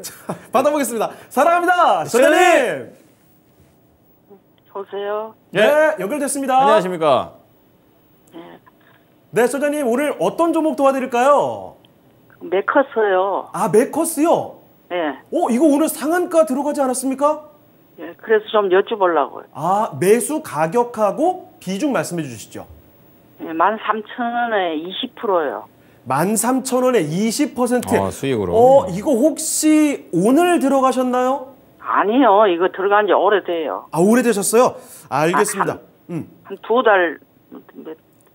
자, 받아보겠습니다. 사랑합니다. 소장님. 보세요. 예, 네, 연결됐습니다. 안녕하십니까. 네. 네, 소장님 오늘 어떤 종목 도와드릴까요? 메커스요. 아, 메커스요? 네. 오, 어, 이거 오늘 상한가 들어가지 않았습니까? 예, 네, 그래서 좀 여쭤보려고요. 아, 매수 가격하고 비중 말씀해 주시죠. 네, 13,000원에 20%요. 13,000원에 20% 아, 수익으로. 어, 이거 혹시 오늘 들어가셨나요? 아니요. 이거 들어간 지 오래돼요. 아, 오래되셨어요? 알겠습니다. 아, 한, 음. 한 두 달.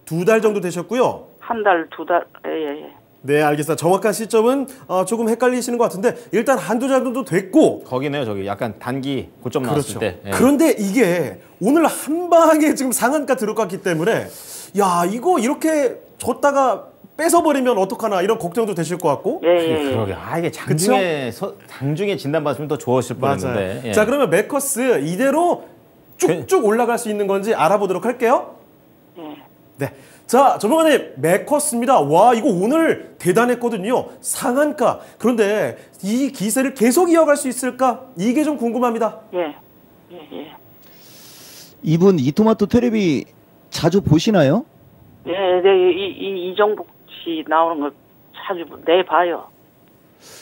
두 달 정도 되셨고요. 한 달, 두 달. 예, 예. 예. 네, 알겠습니다. 정확한 시점은 어, 조금 헷갈리시는 것 같은데 일단 한두 달 정도 됐고 거기네요, 저기 약간 단기 고점 나왔을 그렇죠. 때. 예. 그런데 이게 오늘 한 방에 지금 상한가 들어갔기 때문에 야 이거 이렇게 줬다가 뺏어버리면 어떡하나 이런 걱정도 되실 것 같고. 예, 예, 예. 그러게. 아, 이게 장중에, 서, 장중에 진단받으면 더 좋으실 뻔했는데. 예. 자, 그러면 메커스 이대로 쭉쭉 그 올라갈 수 있는 건지 알아보도록 할게요. 예. 네. 자, 조명관님, 메커스입니다. 와, 이거 오늘 대단했거든요. 상한가. 그런데 이 기세를 계속 이어갈 수 있을까? 이게 좀 궁금합니다. 예. 예, 예. 이분 이토마토 테레비 자주 보시나요? 예, 네, 이, 이, 이정도 같이 나오는 걸 자주 내봐요.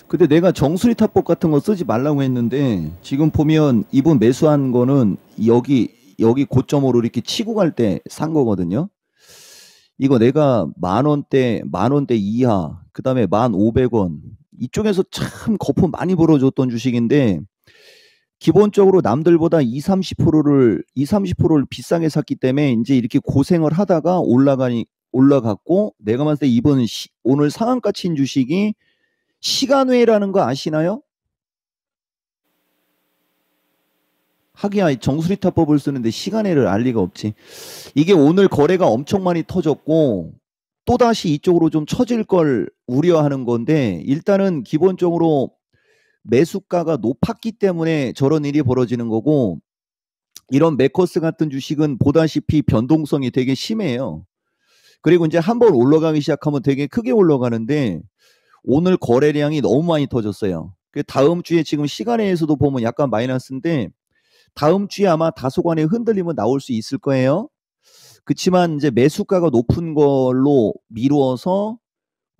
근데 내가 정수리 타법 같은 거 쓰지 말라고 했는데 지금 보면 이분 매수한 거는 여기 여기 고점으로 이렇게 치고 갈 때 산 거거든요. 이거 내가 만 원대 만 원대 이하 그다음에 만 오백 원 이쪽에서 참 거품 많이 벌어줬던 주식인데 기본적으로 남들보다 2, 30%를 2, 30%를 비싸게 샀기 때문에 이제 이렇게 고생을 하다가 올라가니 올라갔고 내가 봤을 때 이번 시, 오늘 상한가 친 주식이 시간외라는 거 아시나요? 하기야 정수리 타법을 쓰는데 시간외를 알 리가 없지. 이게 오늘 거래가 엄청 많이 터졌고 또다시 이쪽으로 좀 처질 걸 우려하는 건데 일단은 기본적으로 매수가가 높았기 때문에 저런 일이 벌어지는 거고 이런 메커스 같은 주식은 보다시피 변동성이 되게 심해요. 그리고 이제 한 번 올라가기 시작하면 되게 크게 올라가는데 오늘 거래량이 너무 많이 터졌어요. 그 다음 주에 지금 시간에서도 보면 약간 마이너스인데 다음 주에 아마 다소간의 흔들림은 나올 수 있을 거예요. 그렇지만 이제 매수가가 높은 걸로 미루어서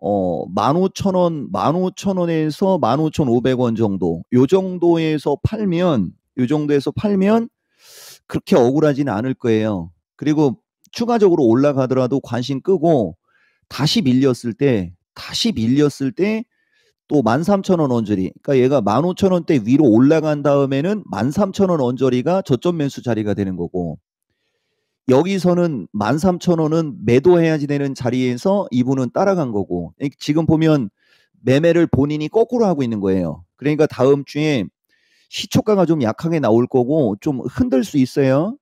어, 15,000원, 15,000원에서 15,500원 정도. 요 정도에서 팔면 요 정도에서 팔면 그렇게 억울하지는 않을 거예요. 그리고 추가적으로 올라가더라도 관심 끄고 다시 밀렸을 때 다시 밀렸을 때 또 13,000원 언저리. 그러니까 얘가 15,000원대 위로 올라간 다음에는 13,000원 언저리가 저점 매수 자리가 되는 거고 여기서는 13,000원은 매도해야지 되는 자리에서 이분은 따라간 거고 지금 보면 매매를 본인이 거꾸로 하고 있는 거예요. 그러니까 다음 주에 시초가가 좀 약하게 나올 거고 좀 흔들 수 있어요.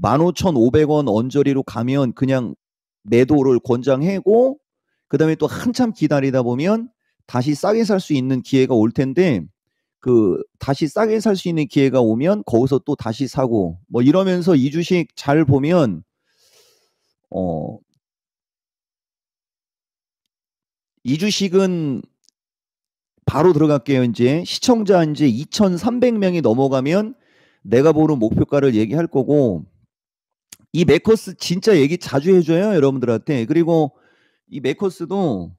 15,500원 언저리로 가면 그냥 매도를 권장하고 그다음에 또 한참 기다리다 보면 다시 싸게 살 수 있는 기회가 올 텐데 그 다시 싸게 살 수 있는 기회가 오면 거기서 또 다시 사고 뭐 이러면서 이 주식 잘 보면 어 이 주식은 바로 들어갈게요. 이제 시청자 이제 2,300명이 넘어가면 내가 보는 목표가를 얘기할 거고 이 메커스 진짜 얘기 자주 해줘요 여러분들한테 그리고 이 메커스도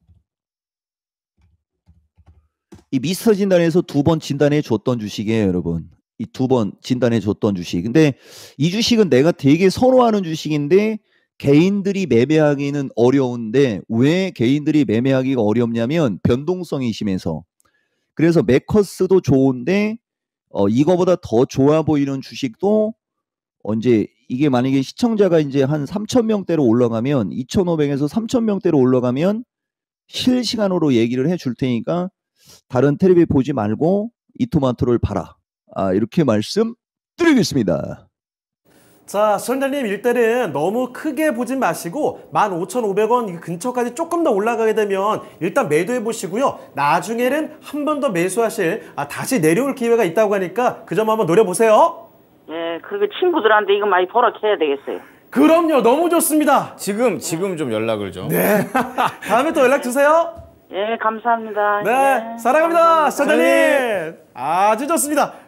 이 미스터 진단에서 두 번 진단해 줬던 주식이에요 여러분 이 두 번 진단해 줬던 주식 근데 이 주식은 내가 되게 선호하는 주식인데 개인들이 매매하기는 어려운데 왜 개인들이 매매하기가 어렵냐면 변동성이 심해서 그래서 메커스도 좋은데 어, 이거보다 더 좋아 보이는 주식도 언제 이게 만약에 시청자가 이제 한 3천 명대로 올라가면 2,500에서 3천 명대로 올라가면 실시간으로 얘기를 해줄 테니까 다른 텔레비 보지 말고 이 토마토를 봐라. 아, 이렇게 말씀드리겠습니다. 자, 시청자님 일단은 너무 크게 보진 마시고 15,500원 근처까지 조금 더 올라가게 되면 일단 매도해 보시고요. 나중에는 한 번 더 매수하실 아, 다시 내려올 기회가 있다고 하니까 그 점 한번 노려보세요. 예, 그게 친구들한테 이거 많이 보라해야 되겠어요. 그럼요, 너무 좋습니다. 지금 지금 좀 연락을 좀. 네. 다음에 또 연락 주세요. 예, 감사합니다. 네, 예, 사랑합니다, 사장님 네. 아주 좋습니다.